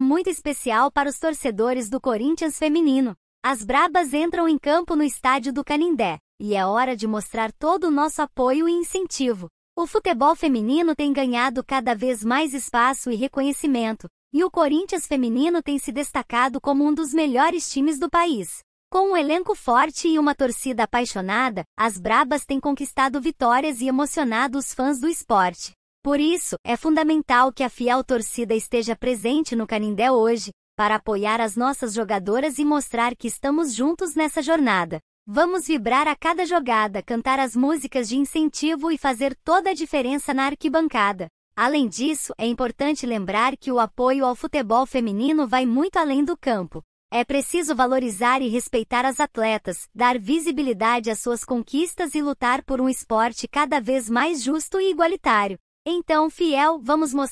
muito especial para os torcedores do Corinthians feminino. As Brabas entram em campo no estádio do Canindé, e é hora de mostrar todo o nosso apoio e incentivo. O futebol feminino tem ganhado cada vez mais espaço e reconhecimento, e o Corinthians feminino tem se destacado como um dos melhores times do país. Com um elenco forte e uma torcida apaixonada, as Brabas têm conquistado vitórias e emocionado os fãs do esporte. Por isso, é fundamental que a fiel torcida esteja presente no Canindé hoje, para apoiar as nossas jogadoras e mostrar que estamos juntos nessa jornada. Vamos vibrar a cada jogada, cantar as músicas de incentivo e fazer toda a diferença na arquibancada. Além disso, é importante lembrar que o apoio ao futebol feminino vai muito além do campo. É preciso valorizar e respeitar as atletas, dar visibilidade às suas conquistas e lutar por um esporte cada vez mais justo e igualitário. Então, fiel, vamos mostrar